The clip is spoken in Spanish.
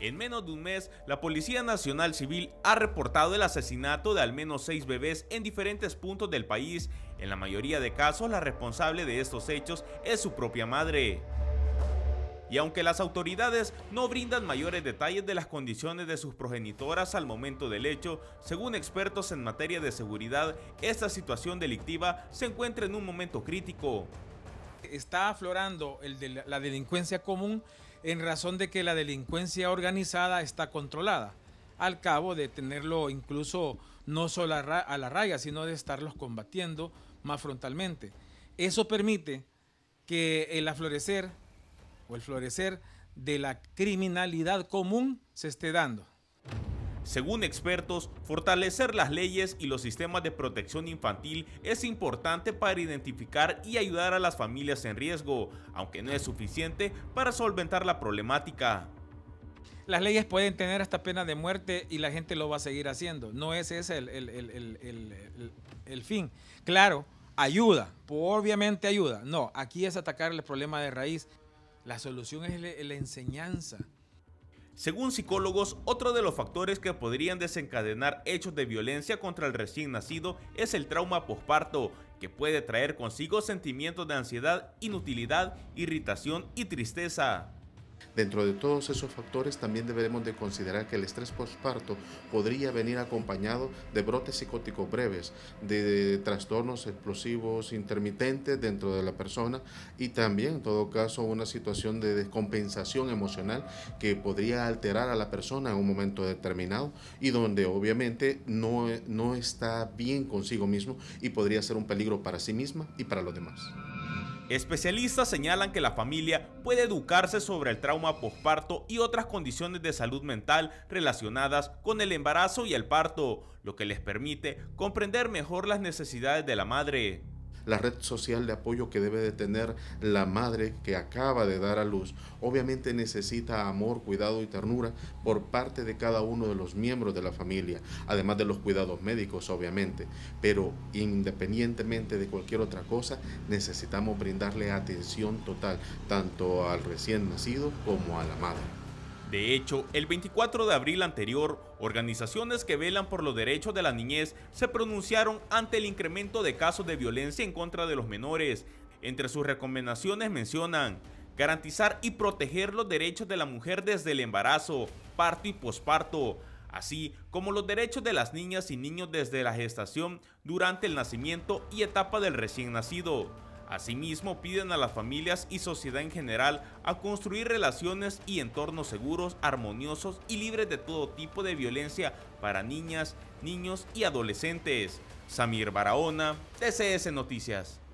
En menos de un mes, la Policía Nacional Civil ha reportado el asesinato de al menos seis bebés en diferentes puntos del país. En la mayoría de casos, la responsable de estos hechos es su propia madre. Y aunque las autoridades no brindan mayores detalles de las condiciones de sus progenitoras al momento del hecho, según expertos en materia de seguridad, esta situación delictiva se encuentra en un momento crítico. Está aflorando la delincuencia común en razón de que la delincuencia organizada está controlada, al cabo de tenerlo incluso no solo a la raya, sino de estarlos combatiendo más frontalmente. Eso permite que el aflorecer o el florecer de la criminalidad común se esté dando. Según expertos, fortalecer las leyes y los sistemas de protección infantil es importante para identificar y ayudar a las familias en riesgo, aunque no es suficiente para solventar la problemática. Las leyes pueden tener hasta pena de muerte y la gente lo va a seguir haciendo. No ese es el, el fin. Claro, ayuda, obviamente ayuda. No, aquí es atacar el problema de raíz. La solución es la enseñanza. Según psicólogos, otro de los factores que podrían desencadenar hechos de violencia contra el recién nacido es el trauma posparto, que puede traer consigo sentimientos de ansiedad, inutilidad, irritación y tristeza. Dentro de todos esos factores también deberemos de considerar que el estrés postparto podría venir acompañado de brotes psicóticos breves, de, trastornos explosivos intermitentes dentro de la persona y también en todo caso una situación de descompensación emocional que podría alterar a la persona en un momento determinado y donde obviamente no, no está bien consigo mismo y podría ser un peligro para sí misma y para los demás. Especialistas señalan que la familia puede educarse sobre el trauma posparto y otras condiciones de salud mental relacionadas con el embarazo y el parto, lo que les permite comprender mejor las necesidades de la madre la red social de apoyo que debe de tener la madre que acaba de dar a luz. Obviamente necesita amor, cuidado y ternura por parte de cada uno de los miembros de la familia, además de los cuidados médicos, obviamente. Pero independientemente de cualquier otra cosa, necesitamos brindarle atención total, tanto al recién nacido como a la madre. De hecho, el 24 de abril anterior, organizaciones que velan por los derechos de la niñez se pronunciaron ante el incremento de casos de violencia en contra de los menores. Entre sus recomendaciones mencionan garantizar y proteger los derechos de la mujer desde el embarazo, parto y posparto, así como los derechos de las niñas y niños desde la gestación, durante el nacimiento y etapa del recién nacido Asimismo, piden a las familias y sociedad en general a construir relaciones y entornos seguros, armoniosos y libres de todo tipo de violencia para niñas, niños y adolescentes. Samir Barahona, TCS Noticias.